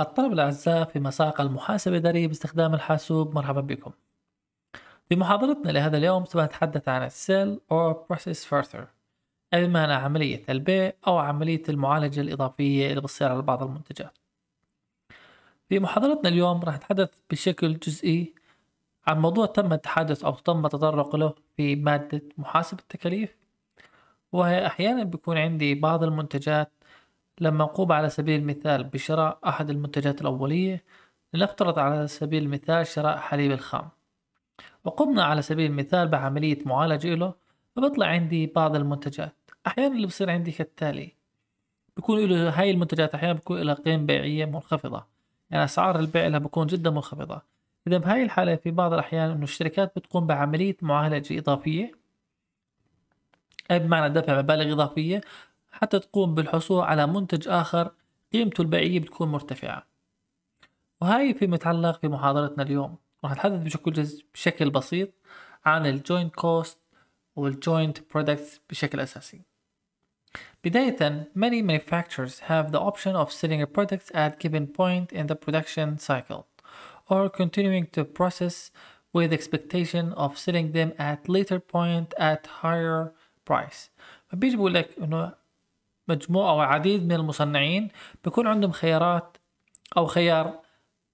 الطلبة الأعزاء في مساق المحاسبة الإدارية باستخدام الحاسوب مرحبا بكم في محاضرتنا لهذا اليوم سنتحدث عن السيل أو Process Further بمعنى عملية البيع أو عملية المعالجة الإضافية اللي بتصير على بعض المنتجات في محاضرتنا اليوم راح نتحدث بشكل جزئي عن موضوع تم التحدث أو تم التطرق له في مادة محاسب التكاليف وهي أحيانا بيكون عندي بعض المنتجات لما أقوم على سبيل المثال بشراء أحد المنتجات الأولية لنفترض على سبيل المثال شراء حليب الخام وقمنا على سبيل المثال بعملية معالجة له فبطلع عندي بعض المنتجات أحيانا اللي بصير عندي كالتالي بيكون له هاي المنتجات أحيانا بيكون لها قيم بيعية منخفضة يعني أسعار البيع لها بتكون جدا منخفضة إذا بهاي الحالة في بعض الأحيان إنه الشركات بتقوم بعملية معالجة إضافية أي بمعنى دفع مبالغ إضافية حتى تقوم بالحصول على منتج آخر قيمته البيعية بتكون مرتفعة وهاي فيما يتعلق محاضرتنا اليوم راح نتحدث بشكل بشكل بسيط عن الجوينت كوست والجوينت برودكتس بشكل أساسي Bidayatan, many manufacturers have the option of selling a product at given point in the production cycle, or continuing to process with expectation of selling them at later point at higher price. فبيجي بيقول لك انه مجموعة او عديد من المصنعين بيكون عندهم خيارات او خيار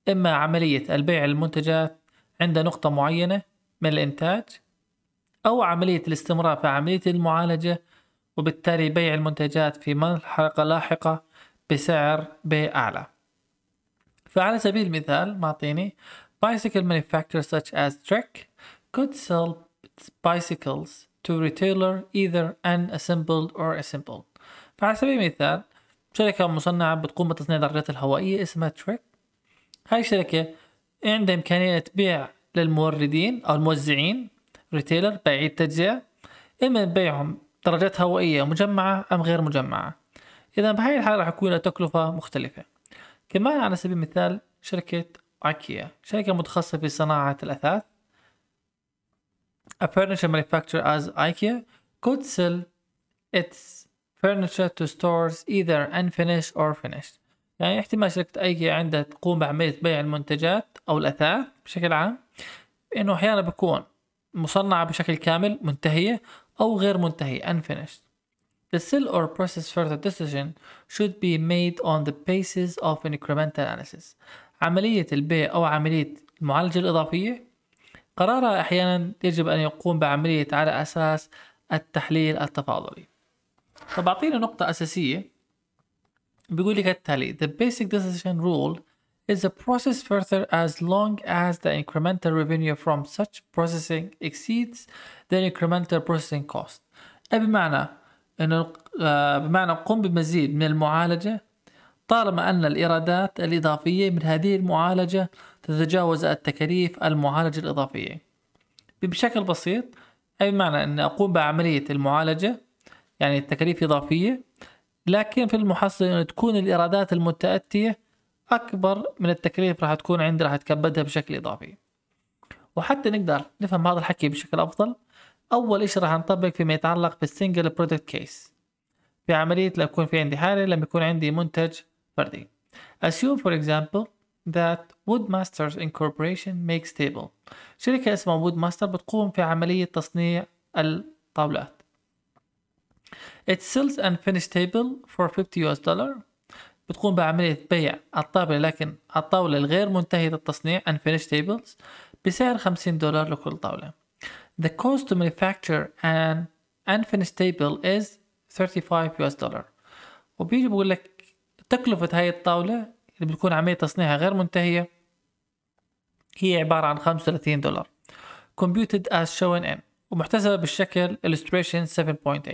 اما عملية البيع المنتجات عند نقطة معينة من الانتاج او عملية الاستمرار في عملية المعالجة وبالتالي بيع المنتجات في مرحلة لاحقة بسعر بيع أعلى فعلى سبيل المثال معطيني bicycle manufacturers such as Trek could sell bicycles to retailer either unassembled or assembled فعلى سبيل المثال شركة مصنعة بتقوم بتصنيع دراجات الهوائية اسمها تريك هاي الشركة عندها إمكانية تبيع للموردين أو الموزعين ريتيلر بعيد التجزئة إما بيعهم درجات هوائية مجمعة أم غير مجمعة إذا بهاي الحالة راح يكون تكلفة مختلفة كمان على سبيل المثال شركة أيكيا شركة متخصصة في صناعة الأثاث A furniture manufacturer as IKEA could sell its furniture to stores either unfinished or finished يعني احتمال شركة أيكيا عندها تقوم بعملية بيع المنتجات أو الأثاث بشكل عام إنه أحيانا بكون مصنعة بشكل كامل منتهية أو غير منتهي unfinished. The sell or process further decision should be made on the basis of an incremental analysis. عملية البيع أو عملية المعالجة الإضافية قرارها أحيانا يجب أن يقوم بعملية على أساس التحليل التفاضلي. طب أعطينا نقطة أساسية بيقول لك التالي The basic decision rule is a process further as long as the incremental revenue from such processing exceeds the incremental processing cost بمعنى أن آه، بمعنى قم بمزيد من المعالجة طالما أن الإيرادات الإضافية من هذه المعالجة تتجاوز التكاليف المعالجة الإضافية بشكل بسيط أي بمعنى أن أقوم بعملية المعالجة يعني التكاليف إضافية لكن في المحصلة أن تكون الإيرادات المتأتية اكبر من التكاليف راح تكون عندي راح اتكبدها بشكل اضافي وحتى نقدر نفهم هذا الحكي بشكل افضل اول شيء راح نطبق فيما يتعلق بالسنجل برودكت كيس في عمليه لو يكون في عندي حاله لما يكون عندي منتج فردي assume for example that Woodmasters Incorporation makes table شركة اسمها Woodmaster بتقوم في عملية تصنيع الطاولات It sells and finished table for 50 US dollar بتقوم بعملية بيع الطابلة لكن الطاولة الغير منتهية التصنيع unfinished tables بسعر 50 دولار لكل طاولة. The cost to manufacture an unfinished table is 35 US dollar. وبيجي بقول لك تكلفة هاي الطاولة اللي بتكون عملية تصنيعها غير منتهية هي عبارة عن 35 دولار. Computed as shown in ومحتسبة بالشكل illustration 7.8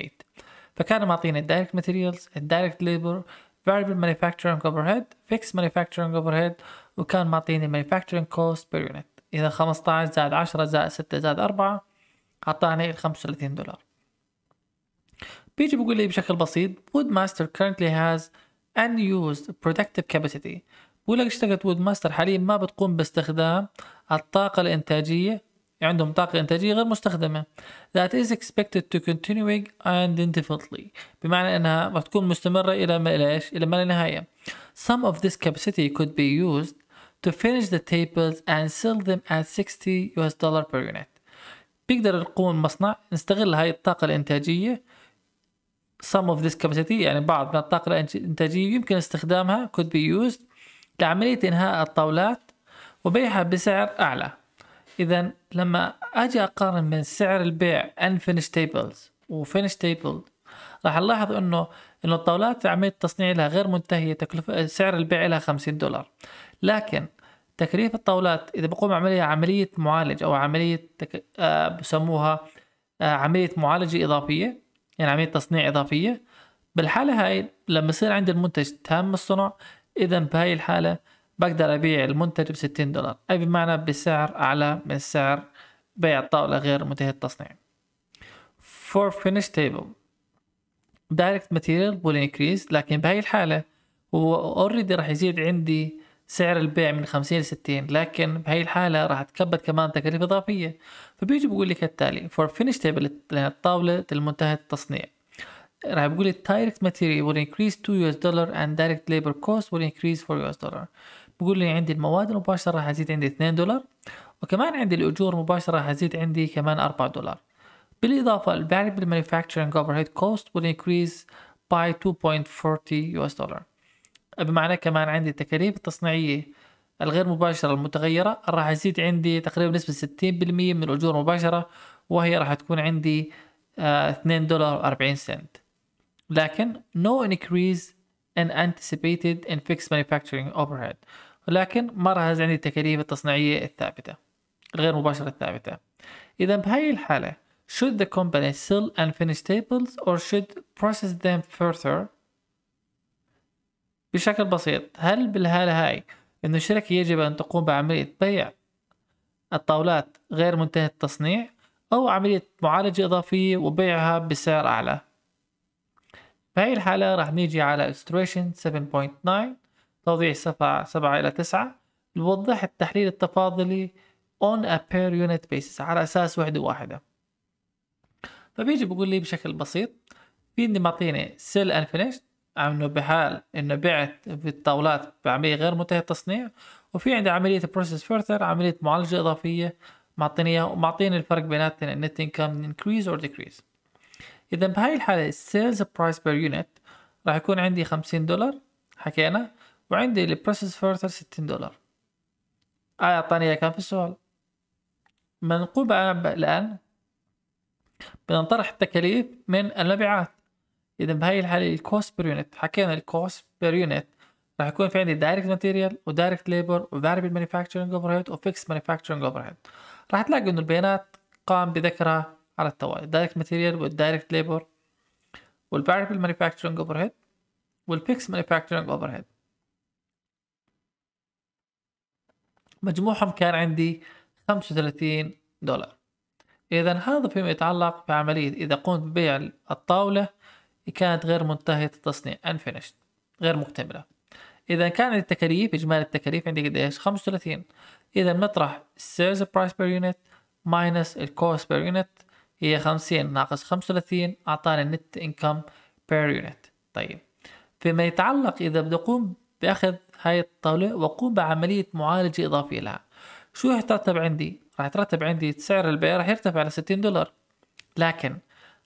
فكان معطينا الدايركت ماتيريالز الدايركت ليبر variable manufacturing overhead fixed manufacturing overhead وكان معطيني manufacturing cost per unit إذا 15 زائد 10 زائد 6 زائد 4 أعطاني 35 دولار بيجي بقول لي بشكل بسيط Woodmaster currently has unused productive capacity بقول لك اشتغلت Woodmaster حاليا ما بتقوم باستخدام الطاقة الإنتاجية عندهم طاقة إنتاجية غير مستخدمة that is expected to continuing indefinitely بمعنى أنها راح تكون مستمرة إلى ما إلى إيش؟ إلى ما لا نهاية some of this capacity could be used to finish the tables and sell them at 60 US dollar per unit بيقدر يقوم المصنع نستغل هاي الطاقة الإنتاجية some of this capacity يعني بعض من الطاقة الإنتاجية يمكن استخدامها could be used لعملية إنهاء الطاولات وبيعها بسعر أعلى اذا لما اجي اقارن بين سعر البيع فينش تيبلز وفينش تيبل راح نلاحظ انه انه الطاولات في عمليه التصنيع لها غير منتهيه تكلفه سعر البيع لها 50 دولار لكن تكليف الطاولات اذا بقوم عمليه عمليه معالج او عمليه تك... آه بسموها آه عمليه معالجه اضافيه يعني عمليه تصنيع اضافيه بالحاله هاي لما يصير عندي المنتج تام الصنع اذا بهاي الحاله بقدر أبيع المنتج بستين دولار أي بمعنى بسعر أعلى من سعر بيع الطاولة غير منتهية التصنيع for finish table direct material will increase لكن بهاي الحالة هو already راح يزيد عندي سعر البيع من 50 ل 60 لكن بهي الحالة راح تكبد كمان تكاليف إضافية فبيجي بقول لي كالتالي for finish table الطاولة المنتهية التصنيع راح بقول لي direct material will increase 2 US dollar and direct labor cost will increase 4 US dollar بقول لي عندي المواد المباشرة راح أزيد عندي 2 دولار وكمان عندي الأجور مباشرة راح أزيد عندي كمان 4 دولار بالإضافة البعد Manufacturing overhead cost will increase by 2.40 US dollar بمعنى كمان عندي التكاليف التصنيعية الغير مباشرة المتغيرة راح أزيد عندي تقريبا نسبة 60% من الأجور المباشرة وهي راح تكون عندي 2 آه، دولار 40 سنت لكن no increase in anticipated in fixed manufacturing overhead ولكن ما راح يزيد عندي التكاليف التصنيعية الثابتة الغير مباشرة الثابتة إذا بهاي الحالة should the company sell unfinished tables or should process them further بشكل بسيط هل بالحالة هاي إنه الشركة يجب أن تقوم بعملية بيع الطاولات غير منتهية التصنيع أو عملية معالجة إضافية وبيعها بسعر أعلى بهاي الحالة راح نيجي على illustration 7.9 توضيع سبعة, سبعة إلى تسعة بوضح التحليل التفاضلي on a per unit basis على أساس وحدة واحدة فبيجي طيب، بقول لي بشكل بسيط في عندي معطيني sell finish انه بحال انه بعت في الطاولات بعمليه غير منتهيه التصنيع وفي عندي عمليه بروسيس further عمليه معالجه اضافيه معطيني اياها ومعطيني الفرق بيناتهم النت انكم انكريز اور ديكريز اذا بهاي الحاله السيلز برايس بير يونت راح يكون عندي 50 دولار حكينا وعندي البروسيس فورتر 60 دولار آه أعطاني إياه كان في السؤال ما نقوم الآن بنطرح التكاليف من المبيعات إذا بهاي الحالة الكوست بير يونت حكينا الكوست بير يونت راح يكون في عندي دايركت ماتيريال ودايركت ليبر وفاريبل مانيفاكتشرنج اوفر هيد وفيكس مانيفاكتشرنج اوفر هيد راح تلاقي انه البيانات قام بذكرها على التوالي الدايركت ماتيريال والدايركت ليبر والفاريبل مانيفاكتشرنج اوفر هيد والفيكس مانيفاكتشرنج اوفر هيد مجموعهم كان عندي 35 دولار إذا هذا فيما يتعلق بعملية إذا قمت ببيع الطاولة كانت غير منتهية التصنيع unfinished غير مكتملة إذا كان عندي التكاليف إجمالي التكاليف عندي قديش 35 إذا مطرح sales price per unit minus ال cost per unit هي 50 ناقص 35 أعطاني net income per unit طيب فيما يتعلق إذا بدي أقوم بأخذ هاي الطاولة وأقوم بعملية معالجة إضافية لها شو راح يترتب عندي؟ راح يترتب عندي سعر البيع راح يرتفع ل 60 دولار لكن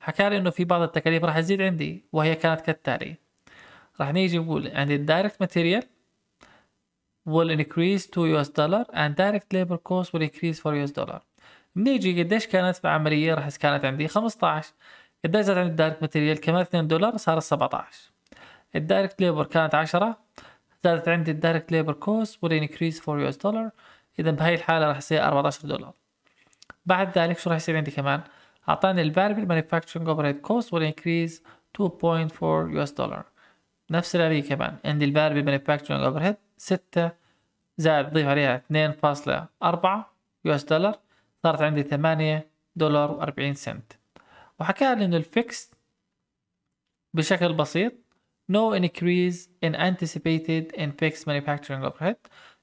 حكى لي إنه في بعض التكاليف راح تزيد عندي وهي كانت كالتالي راح نيجي نقول عندي الدايركت ماتيريال will increase to US dollar and direct labor cost will increase for US dollar نيجي قديش كانت في عملية راح كانت عندي 15 قديش زادت عندي الدايركت ماتيريال كمان 2 دولار صار 17 الدايركت ليبر كانت 10 زادت عندي الدايركت ليبر كوست will increase 4 يو اس دولار اذا بهاي الحاله راح يصير 14 دولار بعد ذلك شو راح يصير عندي كمان اعطاني الفاريبل مانيفاكتشرنج اوفرهيد كوست will increase 2.4 يو اس دولار نفس الاليه كمان عندي الفاريبل مانيفاكتشرنج اوفرهيد 6 زائد ضيف عليها 2.4 يو اس دولار صارت عندي 8 دولار و40 سنت وحكى لي انه الفيكس بشكل بسيط no increase in anticipated in fixed manufacturing overhead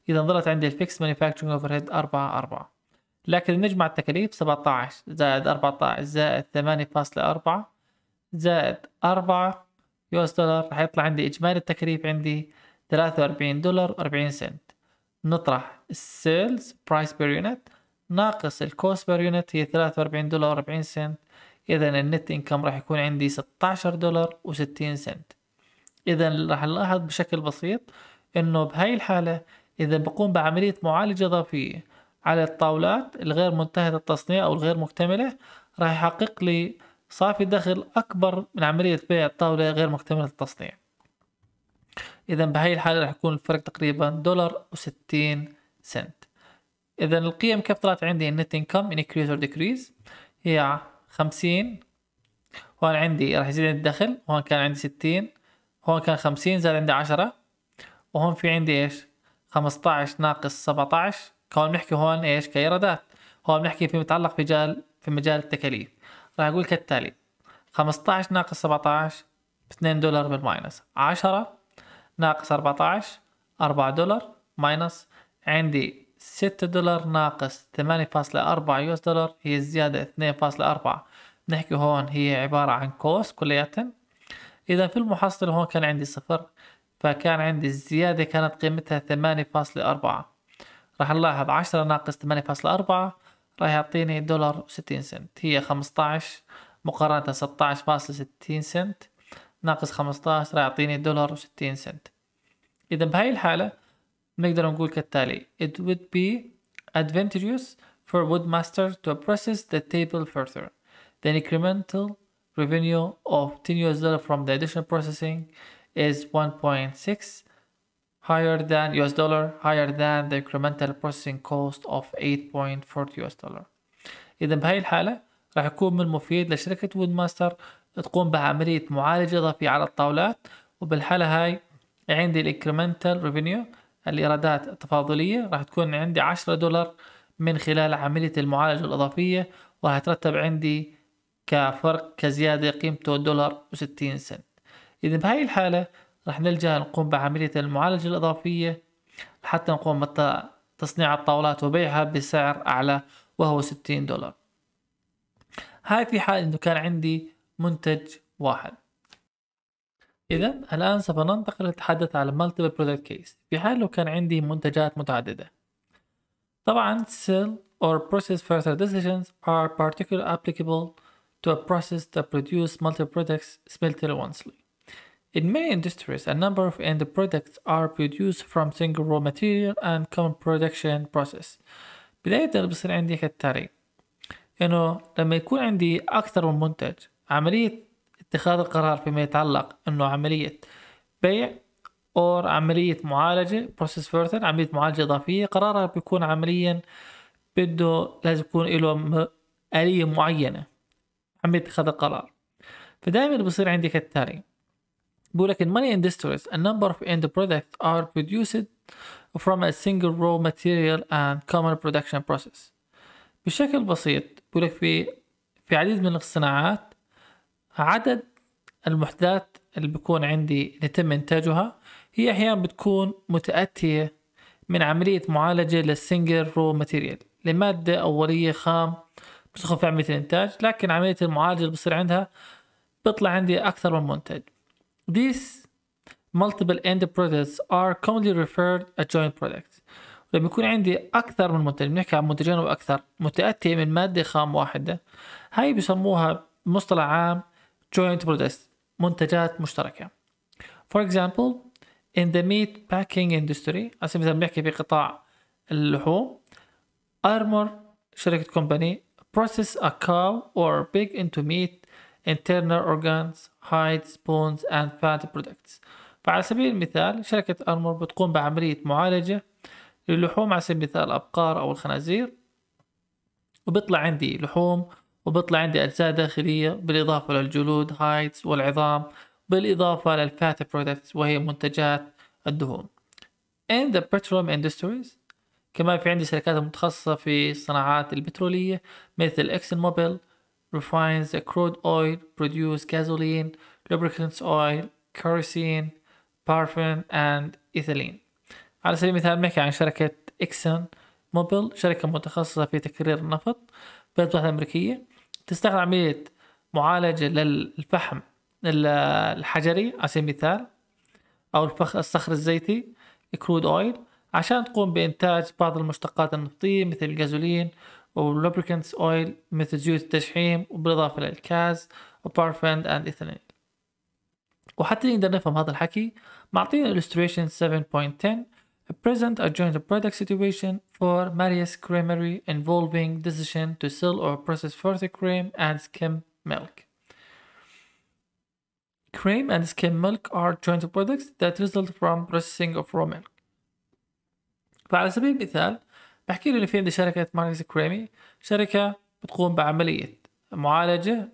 إذا ظلت عندي الفيكس manufacturing overhead 4 4 لكن نجمع التكاليف 17 زائد 14 زائد 8.4 زائد 4 يو اس دولار راح يطلع عندي إجمالي التكاليف عندي 43 دولار وأربعين 40 سنت نطرح السيلز برايس بير يونت ناقص الكوست بير يونت هي 43 دولار وأربعين 40 سنت إذا النت إنكم راح يكون عندي 16 دولار و60 سنت إذا راح نلاحظ بشكل بسيط إنه بهاي الحالة إذا بقوم بعملية معالجة إضافية على الطاولات الغير منتهية التصنيع أو الغير مكتملة راح يحقق لي صافي دخل أكبر من عملية بيع الطاولة غير مكتملة التصنيع إذا بهاي الحالة راح يكون الفرق تقريبا دولار وستين سنت إذا القيم كيف طلعت عندي النت انكم انكريز اور ديكريز هي خمسين هون عندي راح يزيد الدخل هون كان عندي ستين هون كان خمسين زاد عندي عشرة وهون في عندي ايش خمسطعش ناقص سبعطعش هون بنحكي هون ايش كإيرادات هون بنحكي في متعلق مجال في مجال التكاليف راح أقول كالتالي خمسطعش ناقص سبعطعش باثنين دولار بالماينس عشرة ناقص أربعطعش أربعة دولار ماينس عندي ستة دولار ناقص ثمانية فاصلة أربعة يو اس دولار هي الزيادة اثنين فاصلة أربعة نحكي هون هي عبارة عن كوست كلياتن إذا في المحصلة هون كان عندي صفر فكان عندي الزيادة كانت قيمتها ثمانية فاصلة أربعة راح نلاحظ عشرة ناقص ثمانية فاصلة أربعة راح يعطيني دولار وستين سنت هي خمسطعش مقارنة ستعش فاصلة ستين سنت ناقص خمسطعش راح يعطيني دولار وستين سنت إذا بهاي الحالة نقدر نقول كالتالي it would be advantageous for Woodmaster to process the table further the incremental revenue of 10 US dollar from the additional processing is 1.6 higher than US dollar higher than the incremental processing cost of 8.4 US dollar إذا بهاي الحالة راح يكون من المفيد لشركة وود ماستر تقوم بعملية معالجة إضافية على الطاولات وبالحالة هاي عندي الانكريمنتال ريفينيو الإيرادات التفاضلية راح تكون عندي 10 دولار من خلال عملية المعالجة الإضافية وراح يترتب عندي كفرق كزيادة قيمته دولار وستين سنت إذا بهاي الحالة رح نلجأ نقوم بعملية المعالجة الإضافية حتى نقوم بتصنيع الطاولات وبيعها بسعر أعلى وهو ستين دولار هاي في حال إنه كان عندي منتج واحد إذا الآن سوف ننتقل للتحدث على Multiple Product Case في حال لو كان عندي منتجات متعددة طبعا Sell or Process Further Decisions are particularly applicable to a process that produces multi-products smelted oncely. In many industries, a number of end products are produced from single raw material and common production process. بداية بصير عندي كالتالي انه لما يكون عندي اكثر من منتج عملية اتخاذ القرار فيما يتعلق انه عملية بيع اور عملية معالجة process further عملية معالجة اضافية قرارها بيكون عمليا بده لازم يكون له آلية معينة عم يتخذ القرار فدائما بصير عندي كالتالي بقول لك in money industries a number of end products are produced from a single raw material and common production process بشكل بسيط بقول لك في في عديد من الصناعات عدد المحدثات اللي بكون عندي يتم إنتاجها هي أحيانا بتكون متأتية من عملية معالجة للسنجل رو ماتيريال لمادة أولية خام تدخل في عمليه الانتاج لكن عمليه المعالجه اللي بصير عندها بيطلع عندي اكثر من منتج these multiple end products are commonly referred as joint products لما يكون عندي اكثر من منتج بنحكي عن منتجين واكثر متاتيه من ماده خام واحده هاي بسموها مصطلح عام joint products منتجات مشتركه for example in the meat packing industry على سبيل المثال بنحكي في قطاع اللحوم armor شركه كومباني process a cow or pig into meat, internal organs, hides, bones and fat products. فعلى سبيل المثال شركة أرمور بتقوم بعملية معالجة للحوم على سبيل المثال الأبقار أو الخنازير وبيطلع عندي لحوم وبيطلع عندي أجزاء داخلية بالإضافة للجلود هايتس والعظام بالإضافة للفات برودكتس وهي منتجات الدهون. In the petroleum industries كمان في عندي شركات متخصصة في الصناعات البترولية مثل اكسن موبيل refines crude oil produce gasoline lubricants oil kerosene paraffin and ethylene على سبيل المثال بنحكي عن شركة اكسن موبيل شركة متخصصة في تكرير النفط بالمتحدة الأمريكية تستخدم عملية معالجة للفحم الحجري على سبيل المثال أو الصخر الزيتي كرود أويل عشان تقوم بإنتاج بعض المشتقات النفطية مثل الجازولين واللوبريكنتس أويل مثل زيوت التشحيم وبالإضافة للكاز وبارفند أند إيثانيل وحتى نقدر نفهم هذا الحكي معطينا illustration 7.10 present a joint product situation for Marius Creamery involving decision to sell or process further cream and skim milk. Cream and skim milk are joint products that result from processing of raw milk. فعلى سبيل المثال بحكي له في عندي شركة ماركس كريمي شركة بتقوم بعملية معالجة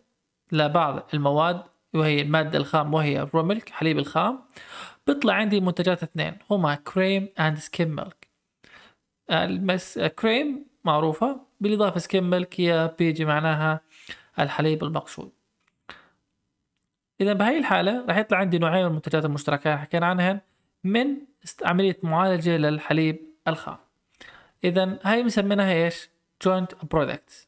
لبعض المواد وهي المادة الخام وهي الرو ميلك حليب الخام بيطلع عندي منتجات اثنين هما كريم اند سكيم ميلك المس... كريم معروفة بالإضافة سكيم ميلك هي بيجي معناها الحليب المقصود إذا بهاي الحالة راح يطلع عندي نوعين من المنتجات المشتركة حكينا عنهن من عملية معالجة للحليب الخام اذا هاي مسمينها ايش جوينت برودكتس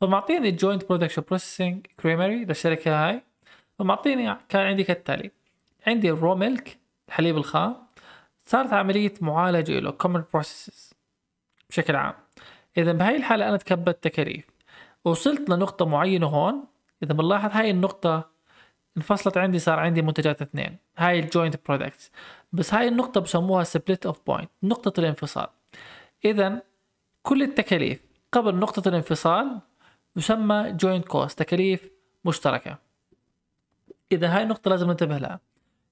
فمعطيني جوينت برودكتس بروسيسنج كريمري للشركه هاي فمعطيني كان عندي كالتالي عندي الرو ميلك الحليب الخام صارت عملية معالجة له common processes بشكل عام إذا بهاي الحالة أنا تكبت تكاليف وصلت لنقطة معينة هون إذا بنلاحظ هاي النقطة انفصلت عندي صار عندي منتجات اثنين هاي الجوينت برودكتس بس هاي النقطة بسموها سبليت اوف بوينت نقطة الانفصال إذا كل التكاليف قبل نقطة الانفصال يسمى جوينت كوست تكاليف مشتركة إذا هاي النقطة لازم ننتبه لها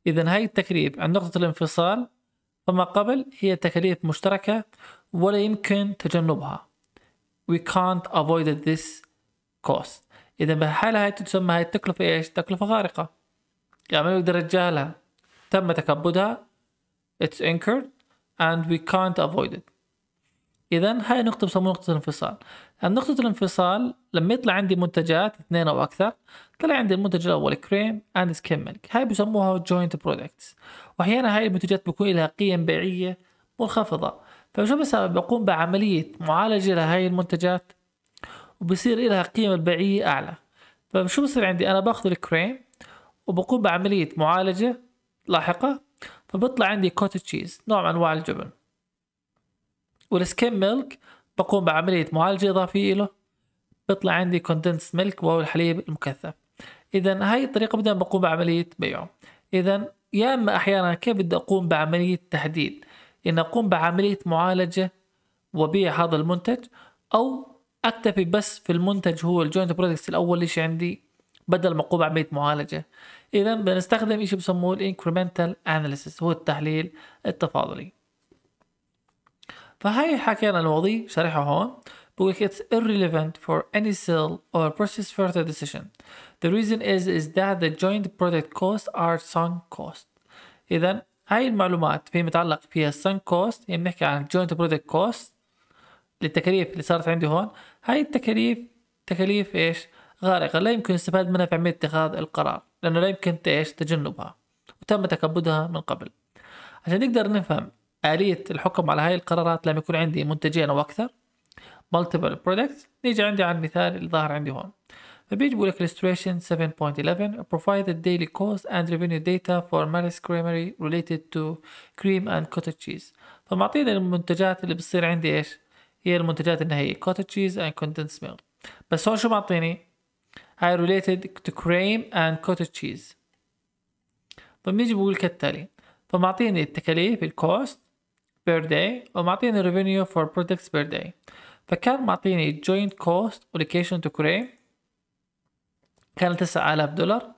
إذا هاي التكاليف عند نقطة الانفصال فما قبل هي تكاليف مشتركة ولا يمكن تجنبها we can't avoid this cost إذا بحالة هاي تسمى هاي التكلفة إيش؟ تكلفة غارقة يعني ما يقدر يتجاهلها تم تكبدها it's incurred and we can't avoid it إذا هاي نقطة بسموها نقطة الانفصال نقطة الانفصال لما يطلع عندي منتجات اثنين أو أكثر طلع عندي المنتج الأول كريم and skim milk هاي بسموها joint products وأحيانا هاي المنتجات بكون لها قيم بيعية منخفضة فشو بسوي بقوم بعملية معالجة لهاي المنتجات وبصير لها قيمة بيعية أعلى فشو بصير عندي أنا باخذ الكريم وبقوم بعملية معالجة لاحقة فبطلع عندي كوت تشيز نوع من انواع الجبن والسكيم ميلك بقوم بعملية معالجة إضافية له بيطلع عندي كوندنس ميلك وهو الحليب المكثف إذا هاي الطريقة بدنا بقوم بعملية بيعه إذا يا إما أحيانا كيف بدي أقوم بعملية تحديد إن أقوم بعملية معالجة وبيع هذا المنتج أو أكتفي بس في المنتج هو الجوينت برودكتس الأول ليش عندي بدل ما أقوم بعملية معالجة اذا بنستخدم شيء بسموه الانكريمنتال اناليسيس هو التحليل التفاضلي فهي حكينا الوضي شرحه هون بقول it's irrelevant for any cell or process further decision the reason is is that the joint product costs are sunk cost اذا هاي المعلومات في متعلق فيها sunk cost يعني بنحكي عن joint product cost للتكاليف اللي صارت عندي هون هاي التكاليف تكاليف ايش غارقة لا يمكن استفاد منها في عملية اتخاذ القرار لأنه لا يمكن إيش تجنبها وتم تكبدها من قبل عشان نقدر نفهم آلية الحكم على هاي القرارات لما يكون عندي منتجين أو أكثر multiple products نيجي عندي على المثال اللي ظاهر عندي هون فبيجي بقول لك illustration 7.11 provide the daily cost and revenue data for Maris Creamery related to cream and cottage cheese فمعطينا المنتجات اللي بتصير عندي ايش هي المنتجات النهائية cottage cheese and condensed milk بس هون شو معطيني I related to cream and cottage cheese طب يجي بيقول كالتالي طب معطيني التكاليف cost per day ومعطيني revenue for products per day. فكان معطيني joint cost ولوكيشن to cream كان 9000 دولار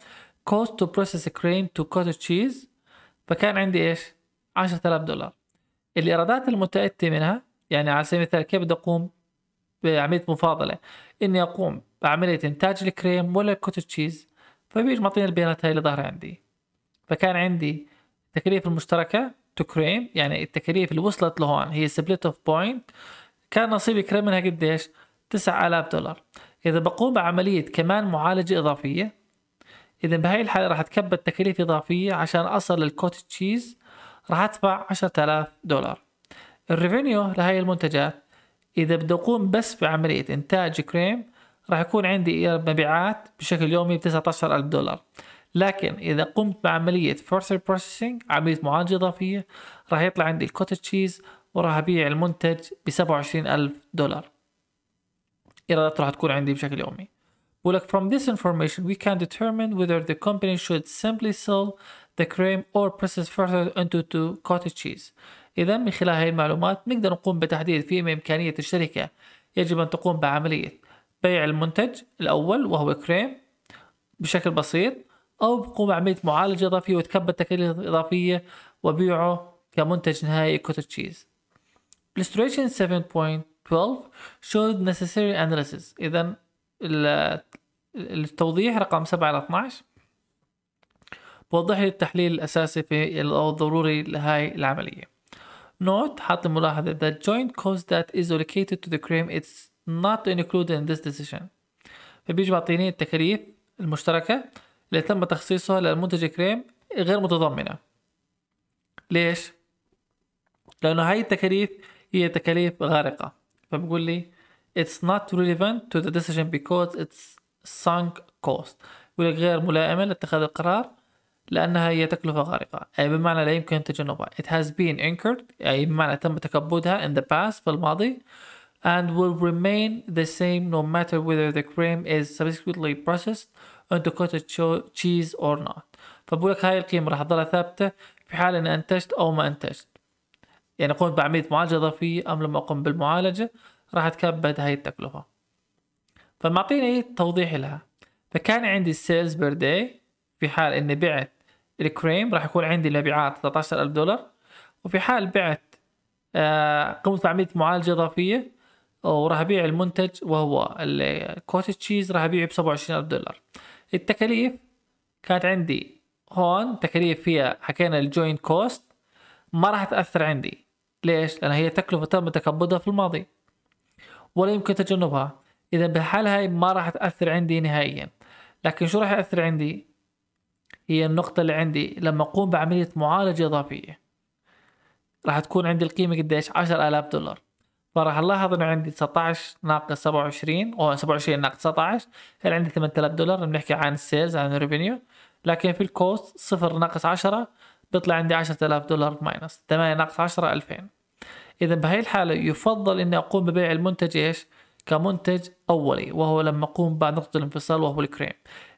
cost to process cream to cottage cheese فكان عندي ايش 10000 دولار الايرادات المتأتية منها يعني على سبيل المثال كيف بدي اقوم بعمليه مفاضله اني اقوم بعملية انتاج الكريم ولا الكوتش تشيز فبيجي معطيني البيانات هاي اللي ظاهره عندي فكان عندي التكاليف المشتركه تو كريم يعني التكاليف اللي وصلت لهون هي سبليت اوف بوينت كان نصيبي كريم منها قديش 9000 دولار اذا بقوم بعمليه كمان معالجه اضافيه اذا بهاي الحاله راح اتكبد تكاليف اضافيه عشان اصل للكوتش تشيز راح ادفع 10000 دولار الريفينيو لهي المنتجات اذا بدي اقوم بس بعمليه انتاج كريم راح يكون عندي مبيعات بشكل يومي ب 19000 دولار لكن اذا قمت بعمليه فورسر بروسيسنج عمليه معالجه اضافيه راح يطلع عندي الكوتج تشيز وراح ابيع المنتج ب 27000 دولار ايرادات راح تكون عندي بشكل يومي بقول لك from this information we can determine whether the company should simply sell the cream or process further into to cottage cheese إذا من خلال هذه المعلومات نقدر نقوم بتحديد في إمكانية الشركة يجب أن تقوم بعملية بيع المنتج الأول وهو كريم بشكل بسيط أو بقوم بعملية معالجة إضافية وتكبد تكاليف إضافية وبيعه كمنتج نهائي كوتج تشيز. Illustration 7.12 showed necessary analysis إذا التوضيح رقم 7 على 12 بوضح لي التحليل الأساسي في أو الضروري لهاي العملية. Note حاط ملاحظة that joint cost that is allocated to the cream is not included in this decision فبيجي بيعطيني التكاليف المشتركة اللي تم تخصيصها للمنتج كريم غير متضمنة ليش؟ لأنه هاي التكاليف هي تكاليف غارقة فبقول لي it's not relevant to the decision because it's sunk cost بقول لك غير ملائمة لاتخاذ القرار لأنها هي تكلفة غارقة أي بمعنى لا يمكن تجنبها it has been incurred أي بمعنى تم تكبدها in the past في الماضي and will remain the same no matter whether the cream is subsequently processed into cottage cheese or not فبقول لك هاي القيمة راح تظل ثابتة في حال اني انتجت او ما انتجت يعني قمت بعملية معالجة اضافية ام لما اقوم بالمعالجة راح تكبد هاي التكلفة فمعطيني توضيح لها فكان عندي السيلز بير داي في حال اني بعت الكريم راح يكون عندي مبيعات 13000 دولار وفي حال بعت آه، قمت بعملية معالجة اضافية وراح ابيع المنتج وهو الكوتد تشيز راح ابيعه ب 27000 دولار التكاليف كانت عندي هون تكاليف فيها حكينا الجوينت كوست ما راح تاثر عندي ليش؟ لان هي تكلفه تم تكبدها في الماضي ولا يمكن تجنبها اذا بالحاله هاي ما راح تاثر عندي نهائيا لكن شو راح ياثر عندي؟ هي النقطة اللي عندي لما أقوم بعملية معالجة إضافية راح تكون عندي القيمة قديش؟ آلاف دولار فراح نلاحظ انه عندي 19 ناقص 27 او 27 ناقص 19 كان عندي 8000 دولار بنحكي عن السيلز عن الريفينيو لكن في الكوست 0 ناقص 10 بيطلع عندي 10000 دولار ماينس 8 ناقص 10 2000 اذا بهي الحاله يفضل اني اقوم ببيع المنتج ايش كمنتج اولي وهو لما اقوم بعد نقطه الانفصال وهو الكريم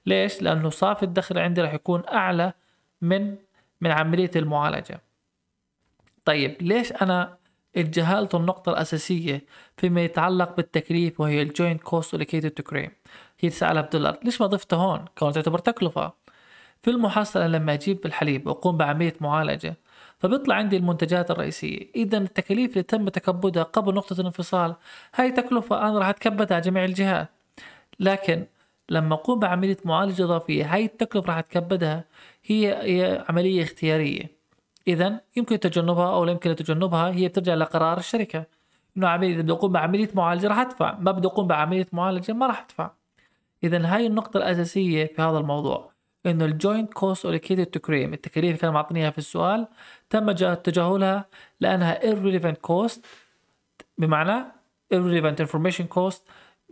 ليش لانه صافي الدخل عندي راح يكون اعلى من من عمليه المعالجه طيب ليش انا الجهالة النقطة الأساسية فيما يتعلق بالتكليف وهي الجوينت كوست allocated to كريم هي 9000 بدولار ليش ما ضفتها هون كون تعتبر تكلفة في المحصلة لما أجيب الحليب وأقوم بعملية معالجة فبيطلع عندي المنتجات الرئيسية إذا التكاليف اللي تم تكبدها قبل نقطة الانفصال هاي تكلفة أنا راح أتكبدها على جميع الجهات لكن لما أقوم بعملية معالجة إضافية هاي التكلفة راح أتكبدها هي عملية اختيارية اذا يمكن تجنبها او لا يمكن تجنبها هي بترجع لقرار الشركه انه عمليه اذا بدي اقوم بعمليه معالجه راح ادفع ما بدي اقوم بعمليه معالجه ما راح ادفع اذا هاي النقطه الاساسيه في هذا الموضوع انه الجوينت كوست allocated تو كريم التكاليف اللي كان معطينيها في السؤال تم تجاهلها لانها irrelevant cost بمعنى irrelevant information cost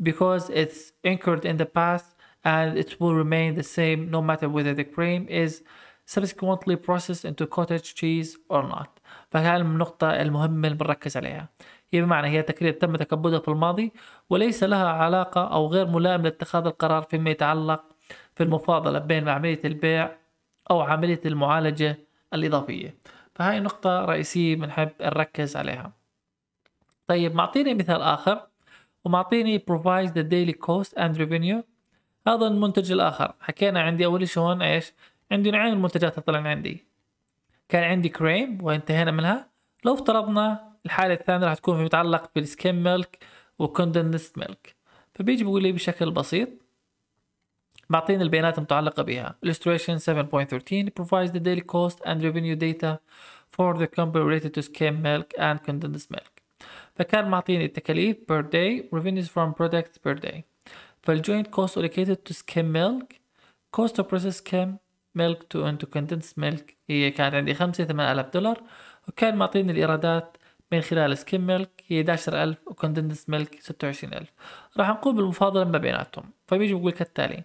because it's incurred in the past and it will remain the same no matter whether the claim is subsequently processed into cottage cheese or not فهي النقطة المهمة اللي بنركز عليها هي بمعنى هي تكريت تم تكبدها في الماضي وليس لها علاقة أو غير ملائم لاتخاذ القرار فيما يتعلق في المفاضلة بين عملية البيع أو عملية المعالجة الإضافية فهاي نقطة رئيسية بنحب نركز عليها طيب معطيني مثال آخر ومعطيني provides the daily cost and revenue هذا المنتج الآخر حكينا عندي أول شيء هون إيش عندي نوعين المنتجات طلعن عندي كان عندي كريم وانتهينا منها لو افترضنا الحالة الثانية راح تكون متعلقة متعلق بالسكيم ميلك وكوندنست ميلك فبيجي بيقول لي بشكل بسيط معطيني البيانات المتعلقة بها illustration 7.13 provides the daily cost and revenue data for the company related to skim milk and condensed milk فكان معطيني التكاليف per day revenues from products per day فالجوينت cost allocated to skim milk cost to process skim ميلك تو انتو كونتنتس ميلك هي كانت عندي خمسة ثمان آلاف دولار وكان معطيني الإيرادات من خلال سكيم ميلك هي 11000 وكوندنس ميلك 26000 راح نقوم بالمفاضلة ما بيناتهم فبيجي بقول كالتالي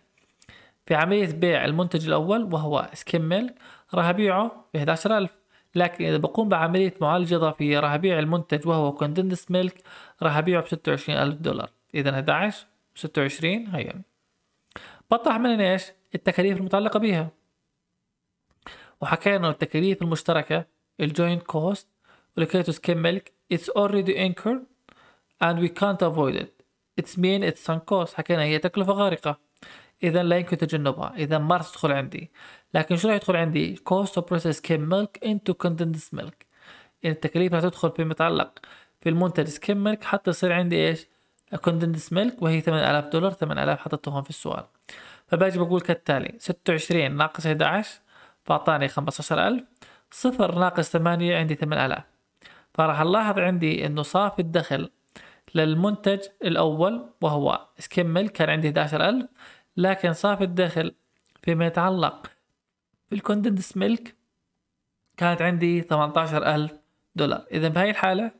في عملية بيع المنتج الأول وهو سكيم ميلك راح أبيعه ب 11000 لكن إذا بقوم بعملية معالجة إضافية راح أبيع المنتج وهو كوندنس ميلك راح أبيعه ب 26000 دولار إذا 11 و 26 هيا بطرح من إيش التكاليف المتعلقة بها وحكينا التكاليف المشتركة الجوينت كوست ولكيتوس ملك it's already incurred and we can't avoid it it's mean it's sunk cost حكينا هي تكلفة غارقة إذا لا يمكن تجنبها إذا ما راح تدخل عندي لكن شو راح يدخل عندي cost of process skim milk into condensed milk يعني التكاليف راح تدخل فيما يتعلق في المنتج سكيم ميلك حتى يصير عندي ايش كوندنس ميلك وهي 8000 دولار 8000 حطيتهم في السؤال فباجي بقول كالتالي 26 ناقص 11 فأعطاني 15000 صفر ناقص 8 عندي 8000 فراح نلاحظ عندي إنه صافي الدخل للمنتج الأول وهو سكمل كان عندي 11000 لكن صافي الدخل فيما يتعلق بالكوندنس ميلك كانت عندي 18000 دولار إذا بهاي الحالة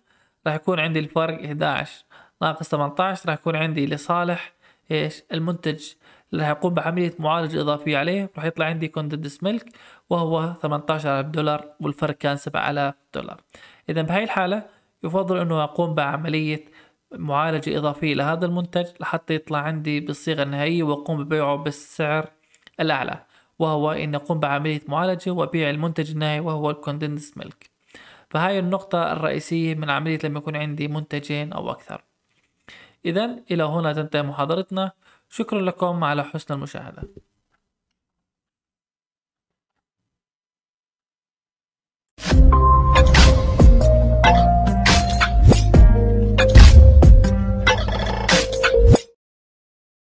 راح يكون عندي الفرق 11 ناقص 18 راح يكون عندي لصالح ايش المنتج اللي راح يقوم بعملية معالجة اضافي عليه راح يطلع عندي كوندنس ميلك وهو 18000 دولار والفرق كان 7000 دولار إذا بهاي الحالة يفضل أنه أقوم بعملية معالجة اضافي لهذا المنتج لحتى يطلع عندي بالصيغة النهائية وأقوم ببيعه بالسعر الأعلى وهو أن أقوم بعملية معالجة وأبيع المنتج النهائي وهو الكوندنس ميلك فهاي النقطة الرئيسية من عملية لما يكون عندي منتجين أو أكثر إذا إلى هنا تنتهي محاضرتنا شكرا لكم على حسن المشاهدة